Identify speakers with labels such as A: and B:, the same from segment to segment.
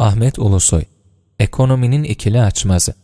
A: Ahmet Ulusoy Ekonominin ikili açmazı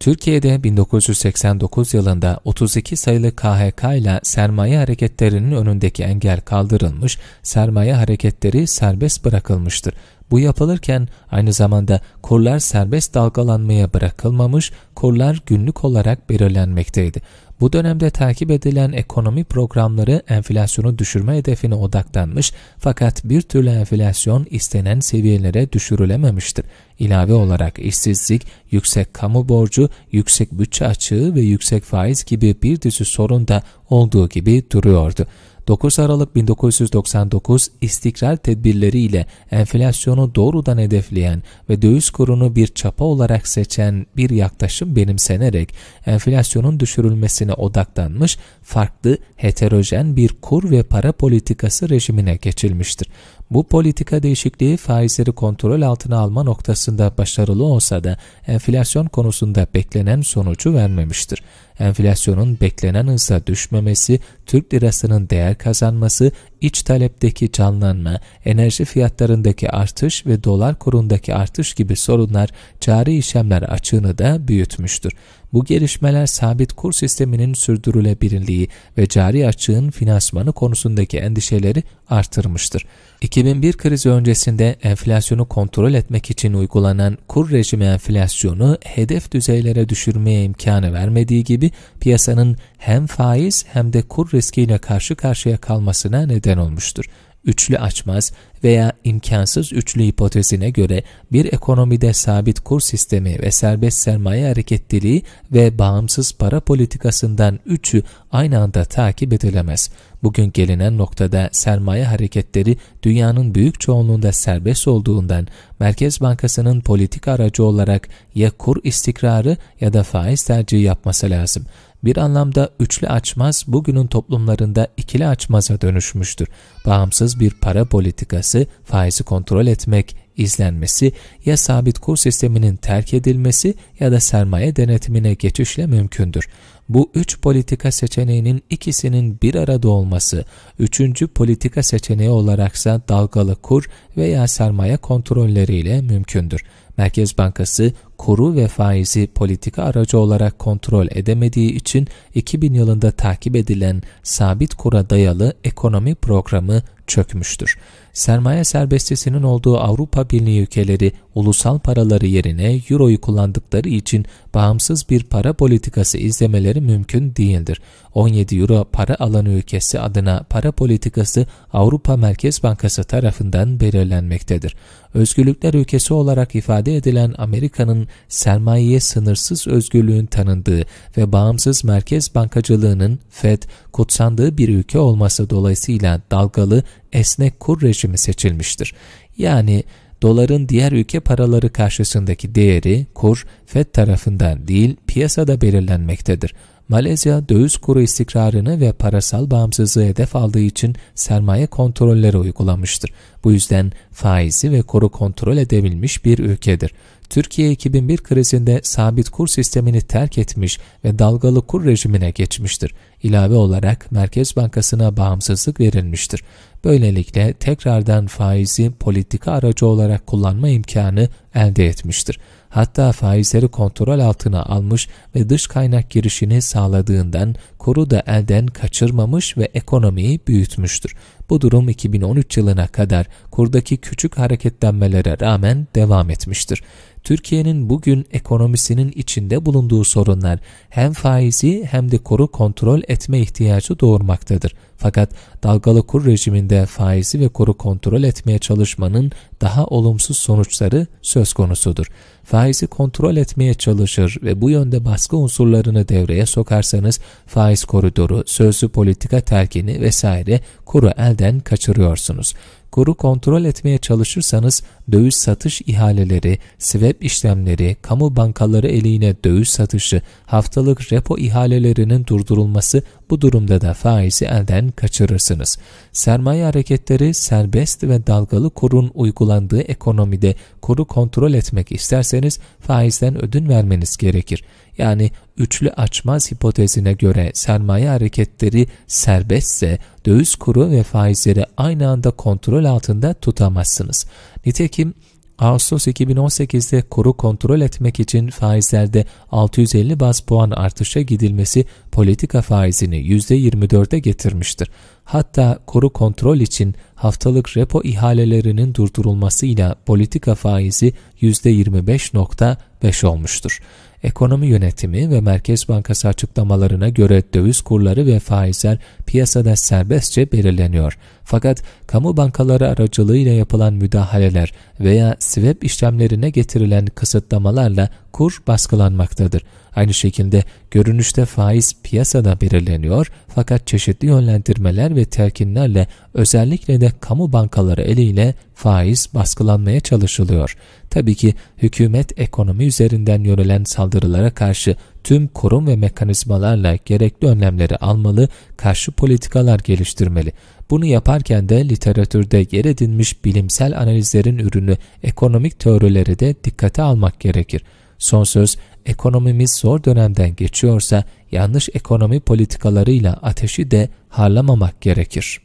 A: Türkiye'de 1989 yılında 32 sayılı KHK ile sermaye hareketlerinin önündeki engel kaldırılmış, sermaye hareketleri serbest bırakılmıştır. Bu yapılırken aynı zamanda kurlar serbest dalgalanmaya bırakılmamış, kurlar günlük olarak belirlenmekteydi. Bu dönemde takip edilen ekonomi programları enflasyonu düşürme hedefine odaklanmış fakat bir türlü enflasyon istenen seviyelere düşürülememiştir. İlave olarak işsizlik, yüksek kamu borcu, yüksek bütçe açığı ve yüksek faiz gibi bir dizi sorun da olduğu gibi duruyordu. 9 Aralık 1999 istikrar tedbirleriyle enflasyonu doğrudan hedefleyen ve döviz kurunu bir çapa olarak seçen bir yaklaşım benimsenerek enflasyonun düşürülmesine odaklanmış farklı heterojen bir kur ve para politikası rejimine geçilmiştir. Bu politika değişikliği faizleri kontrol altına alma noktasında başarılı olsa da enflasyon konusunda beklenen sonucu vermemiştir. Enflasyonun beklenen hızla düşmemesi, Türk lirasının değer kazanması, iç talepteki canlanma, enerji fiyatlarındaki artış ve dolar kurundaki artış gibi sorunlar cari işlemler açığını da büyütmüştür. Bu gelişmeler sabit kur sisteminin sürdürülebilirliği ve cari açığın finansmanı konusundaki endişeleri artırmıştır. 2001 krizi öncesinde enflasyonu kontrol etmek için uygulanan kur rejimi enflasyonu hedef düzeylere düşürmeye imkanı vermediği gibi piyasanın hem faiz hem de kur riskiyle karşı karşıya kalmasına neden neden olmuştur. Üçlü açmaz veya imkansız üçlü hipotezine göre bir ekonomide sabit kur sistemi ve serbest sermaye hareketliliği ve bağımsız para politikasından üçü aynı anda takip edilemez. Bugün gelinen noktada sermaye hareketleri dünyanın büyük çoğunluğunda serbest olduğundan Merkez Bankası'nın politik aracı olarak ya kur istikrarı ya da faiz tercihi yapması lazım bir anlamda üçlü açmaz bugünün toplumlarında ikili açmaza dönüşmüştür. Bağımsız bir para politikası faizi kontrol etmek, izlenmesi ya sabit kur sisteminin terk edilmesi ya da sermaye denetimine geçişle mümkündür. Bu üç politika seçeneğinin ikisinin bir arada olması, üçüncü politika seçeneği olaraksa dalgalı kur veya sermaye kontrolleriyle mümkündür. Merkez Bankası kuru ve faizi politika aracı olarak kontrol edemediği için 2000 yılında takip edilen sabit kura dayalı ekonomi programı çökmüştür. Sermaye serbestisinin olduğu Avrupa Birliği ülkeleri ulusal paraları yerine euroyu kullandıkları için bağımsız bir para politikası izlemeleri mümkün değildir. 17 euro para alanı ülkesi adına para politikası Avrupa Merkez Bankası tarafından belirlenmektedir. Özgürlükler ülkesi olarak ifade edilen Amerika'nın sermayeye sınırsız özgürlüğün tanındığı ve bağımsız merkez bankacılığının FED kutsandığı bir ülke olması dolayısıyla dalgalı esnek kur rejimi seçilmiştir. Yani doların diğer ülke paraları karşısındaki değeri kur, FED tarafından değil piyasada belirlenmektedir. Malezya döviz kuru istikrarını ve parasal bağımsızlığı hedef aldığı için sermaye kontrolleri uygulamıştır. Bu yüzden faizi ve kuru kontrol edebilmiş bir ülkedir. Türkiye 2001 krizinde sabit kur sistemini terk etmiş ve dalgalı kur rejimine geçmiştir. İlave olarak Merkez Bankası'na bağımsızlık verilmiştir. Böylelikle tekrardan faizi politika aracı olarak kullanma imkanı elde etmiştir. Hatta faizleri kontrol altına almış ve dış kaynak girişini sağladığından Kuru da elden kaçırmamış ve ekonomiyi büyütmüştür. Bu durum 2013 yılına kadar kurdaki küçük hareketlenmelere rağmen devam etmiştir. Türkiye'nin bugün ekonomisinin içinde bulunduğu sorunlar hem faizi hem de kuru kontrol etme ihtiyacı doğurmaktadır. Fakat dalgalı kur rejiminde faizi ve kuru kontrol etmeye çalışmanın daha olumsuz sonuçları söz konusudur. Faizi kontrol etmeye çalışır ve bu yönde baskı unsurlarını devreye sokarsanız faiz koridoru, sözlü politika terkini vesaire kuru elden kaçırıyorsunuz kuru kontrol etmeye çalışırsanız döviz satış ihaleleri, swap işlemleri, kamu bankaları eline döviz satışı, haftalık repo ihalelerinin durdurulması bu durumda da faizi elden kaçırırsınız. Sermaye hareketleri serbest ve dalgalı kurun uygulandığı ekonomide kuru kontrol etmek isterseniz faizden ödün vermeniz gerekir yani üçlü açmaz hipotezine göre sermaye hareketleri serbestse döviz kuru ve faizleri aynı anda kontrol altında tutamazsınız. Nitekim Ağustos 2018'de kuru kontrol etmek için faizlerde 650 baz puan artışa gidilmesi politika faizini %24'e getirmiştir. Hatta kuru kontrol için haftalık repo ihalelerinin durdurulmasıyla politika faizi %25.5 olmuştur. Ekonomi yönetimi ve Merkez Bankası açıklamalarına göre döviz kurları ve faizler piyasada serbestçe belirleniyor. Fakat kamu bankaları aracılığıyla yapılan müdahaleler veya swap işlemlerine getirilen kısıtlamalarla kur baskılanmaktadır. Aynı şekilde görünüşte faiz piyasada belirleniyor fakat çeşitli yönlendirmeler ve telkinlerle özellikle de kamu bankaları eliyle faiz baskılanmaya çalışılıyor. Tabii ki hükümet ekonomi üzerinden yönelen saldırılara karşı tüm kurum ve mekanizmalarla gerekli önlemleri almalı, karşı politikalar geliştirmeli. Bunu yaparken de literatürde yer edinmiş bilimsel analizlerin ürünü ekonomik teorileri de dikkate almak gerekir. Son söz ekonomimiz zor dönemden geçiyorsa yanlış ekonomi politikalarıyla ateşi de harlamamak gerekir.